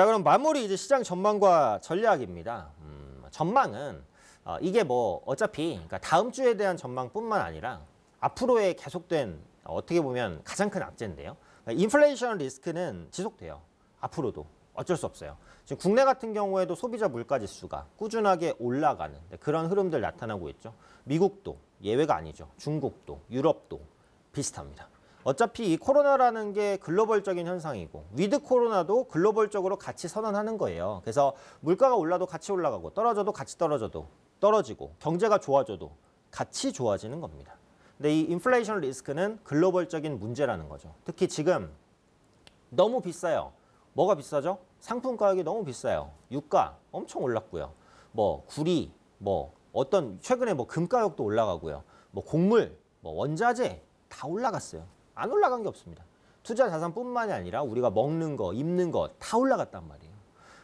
자 그럼 마무리 이제 시장 전망과 전략입니다. 음, 전망은 어, 이게 뭐 어차피 그러니까 다음 주에 대한 전망뿐만 아니라 앞으로의 계속된 어, 어떻게 보면 가장 큰 악재인데요. 그러니까 인플레이션 리스크는 지속돼요. 앞으로도 어쩔 수 없어요. 지금 국내 같은 경우에도 소비자 물가지수가 꾸준하게 올라가는 네, 그런 흐름들 나타나고 있죠. 미국도 예외가 아니죠. 중국도 유럽도 비슷합니다. 어차피 이 코로나라는 게 글로벌적인 현상이고 위드 코로나도 글로벌적으로 같이 선언하는 거예요. 그래서 물가가 올라도 같이 올라가고 떨어져도 같이 떨어져도 떨어지고 경제가 좋아져도 같이 좋아지는 겁니다. 근데 이 인플레이션 리스크는 글로벌적인 문제라는 거죠. 특히 지금 너무 비싸요. 뭐가 비싸죠? 상품 가격이 너무 비싸요. 유가 엄청 올랐고요. 뭐 구리, 뭐 어떤 최근에 뭐 금 가격도 올라가고요. 뭐 곡물, 뭐 원자재 다 올라갔어요. 안 올라간 게 없습니다. 투자 자산뿐만이 아니라 우리가 먹는 거, 입는 거 다 올라갔단 말이에요.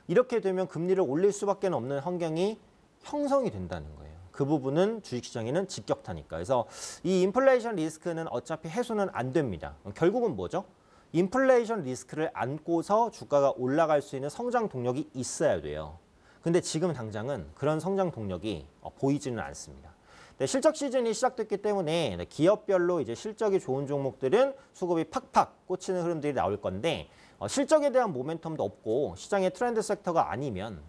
이렇게 되면 금리를 올릴 수밖에 없는 환경이 형성이 된다는 거예요. 그 부분은 주식시장에는 직격타니까. 그래서 이 인플레이션 리스크는 어차피 해소는 안 됩니다. 결국은 뭐죠? 인플레이션 리스크를 안고서 주가가 올라갈 수 있는 성장 동력이 있어야 돼요. 근데 지금 당장은 그런 성장 동력이 보이지는 않습니다. 네, 실적 시즌이 시작됐기 때문에 네, 기업별로 이제 실적이 좋은 종목들은 수급이 팍팍 꽂히는 흐름들이 나올 건데 어, 실적에 대한 모멘텀도 없고 시장의 트렌드 섹터가 아니면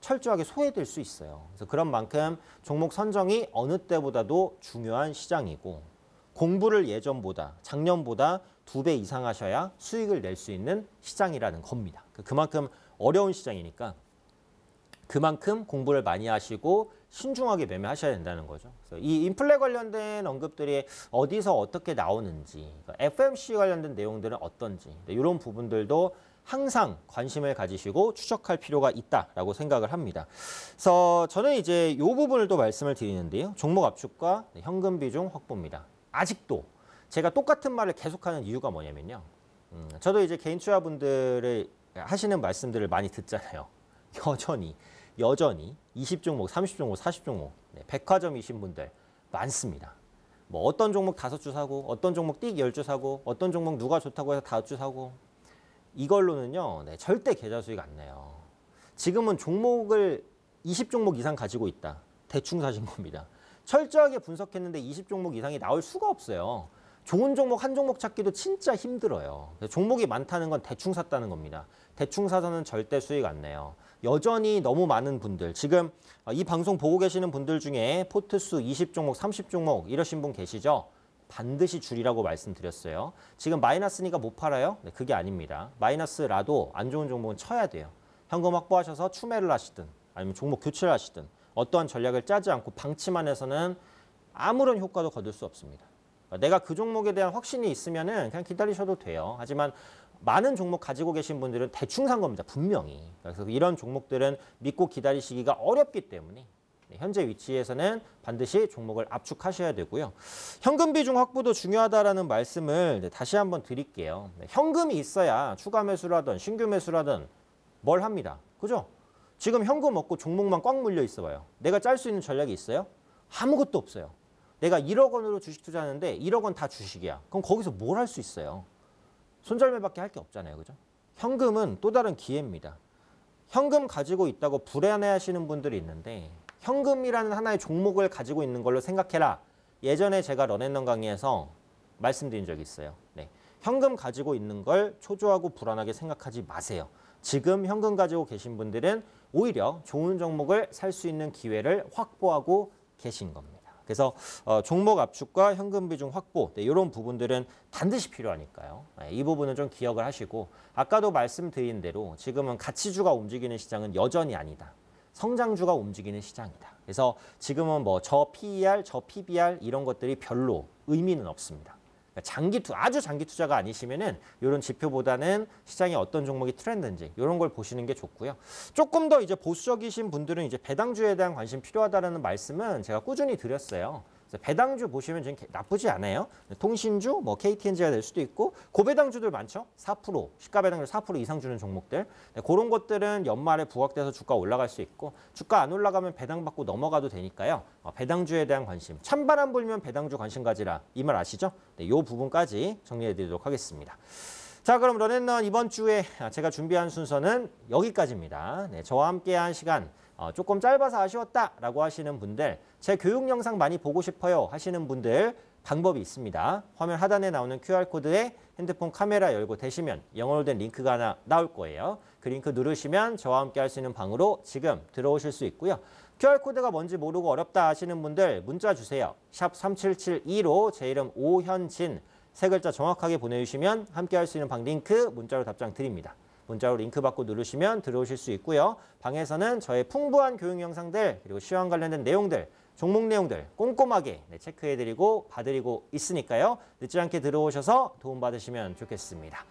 철저하게 소외될 수 있어요. 그래서 그런 만큼 종목 선정이 어느 때보다도 중요한 시장이고 공부를 예전보다 작년보다 두 배 이상 하셔야 수익을 낼 수 있는 시장이라는 겁니다. 그, 그만큼 어려운 시장이니까 그만큼 공부를 많이 하시고 신중하게 매매하셔야 된다는 거죠. 그래서 이 인플레 관련된 언급들이 어디서 어떻게 나오는지, FMC 그러니까 관련된 내용들은 어떤지 네, 이런 부분들도 항상 관심을 가지시고 추적할 필요가 있다라고 생각을 합니다. 그래서 저는 이제 이 부분을 또 말씀을 드리는데요. 종목 압축과 네, 현금 비중 확보입니다. 아직도 제가 똑같은 말을 계속하는 이유가 뭐냐면요. 음, 저도 이제 개인 투자분들의 하시는 말씀들을 많이 듣잖아요. 여전히 여전히 20종목, 30종목, 40종목 네, 백화점이신 분들 많습니다. 뭐 어떤 종목 다주 사고, 어떤 종목 띡열주 사고, 어떤 종목 누가 좋다고 해서 다주 사고 이걸로는요 네, 절대 계좌 수익 안 내요. 지금은 종목을 20종목 이상 가지고 있다. 대충 사신 겁니다. 철저하게 분석했는데 20종목 이상이 나올 수가 없어요. 좋은 종목 한 종목 찾기도 진짜 힘들어요. 종목이 많다는 건 대충 샀다는 겁니다. 대충 사서는 절대 수익 안 내요. 여전히 너무 많은 분들, 지금 어, 이 방송 보고 계시는 분들 중에 포트수 20종목, 30종목 이러신 분 계시죠? 반드시 줄이라고 말씀드렸어요. 지금 마이너스니까 못 팔아요? 네, 그게 아닙니다. 마이너스라도 안 좋은 종목은 쳐야 돼요. 현금 확보하셔서 추매를 하시든 아니면 종목 교체를 하시든 어떠한 전략을 짜지 않고 방치만 해서는 아무런 효과도 거둘 수 없습니다. 내가 그 종목에 대한 확신이 있으면 그냥 기다리셔도 돼요. 하지만 많은 종목 가지고 계신 분들은 대충 산 겁니다. 분명히. 그래서 이런 종목들은 믿고 기다리시기가 어렵기 때문에 네, 현재 위치에서는 반드시 종목을 압축하셔야 되고요. 현금 비중 확보도 중요하다라는 말씀을 네, 다시 한번 드릴게요. 네, 현금이 있어야 추가 매수라든 신규 매수라든 뭘 합니다. 그죠? 지금 현금 없고 종목만 꽉 물려 있어 봐요. 내가 짤 수 있는 전략이 있어요? 아무것도 없어요. 내가 1억 원으로 주식 투자하는데 1억 원 다 주식이야. 그럼 거기서 뭘 할 수 있어요? 손절매밖에 할 게 없잖아요. 그죠? 현금은 또 다른 기회입니다. 현금 가지고 있다고 불안해하시는 분들이 있는데 현금이라는 하나의 종목을 가지고 있는 걸로 생각해라. 예전에 제가 런앤런 강의에서 말씀드린 적이 있어요. 네. 현금 가지고 있는 걸 초조하고 불안하게 생각하지 마세요. 지금 현금 가지고 계신 분들은 오히려 좋은 종목을 살 수 있는 기회를 확보하고 계신 겁니다. 그래서 어, 종목 압축과 현금 비중 확보 네, 이런 부분들은 반드시 필요하니까요. 네, 이 부분은 좀 기억을 하시고 아까도 말씀드린 대로 지금은 가치주가 움직이는 시장은 여전히 아니다. 성장주가 움직이는 시장이다. 그래서 지금은 뭐 저 PER, 저 PBR e 이런 것들이 별로 의미는 없습니다. 그러니까 장기 투 아주 장기 투자가 아니시면은 이런 지표보다는 시장에 어떤 종목이 트렌드인지 이런 걸 보시는 게 좋고요. 조금 더 이제 보수적이신 분들은 이제 배당주에 대한 관심 필요하다라는 말씀은 제가 꾸준히 드렸어요. 배당주 보시면 지 나쁘지 않아요. 통신주, 뭐 KTNG가 될 수도 있고 고배당주들 많죠. 4%, 시가 배당률 4% 이상 주는 종목들. 네, 그런 것들은 연말에 부각돼서 주가 올라갈 수 있고 주가 안 올라가면 배당받고 넘어가도 되니까요. 어, 배당주에 대한 관심. 찬바람 불면 배당주 관심 가지라 이 말 아시죠? 네, 이 부분까지 정리해드리도록 하겠습니다. 자 그럼 런앤런 이번 주에 제가 준비한 순서는 여기까지입니다. 네, 저와 함께한 시간 어, 조금 짧아서 아쉬웠다라고 하시는 분들, 제 교육 영상 많이 보고 싶어요 하시는 분들 방법이 있습니다. 화면 하단에 나오는 QR코드에 핸드폰 카메라 열고 대시면 영어로 된 링크가 하나 나올 거예요. 그 링크 누르시면 저와 함께 할 수 있는 방으로 지금 들어오실 수 있고요. QR코드가 뭔지 모르고 어렵다 하시는 분들 문자 주세요. 샵 3772로 제 이름 오현진 세 글자 정확하게 보내주시면 함께 할 수 있는 방 링크 문자로 답장 드립니다. 문자로 링크 받고 누르시면 들어오실 수 있고요. 방에서는 저의 풍부한 교육 영상들 그리고 시험 관련된 내용들 종목 내용들 꼼꼼하게 네, 체크해드리고 봐드리고 있으니까요. 늦지 않게 들어오셔서 도움받으시면 좋겠습니다.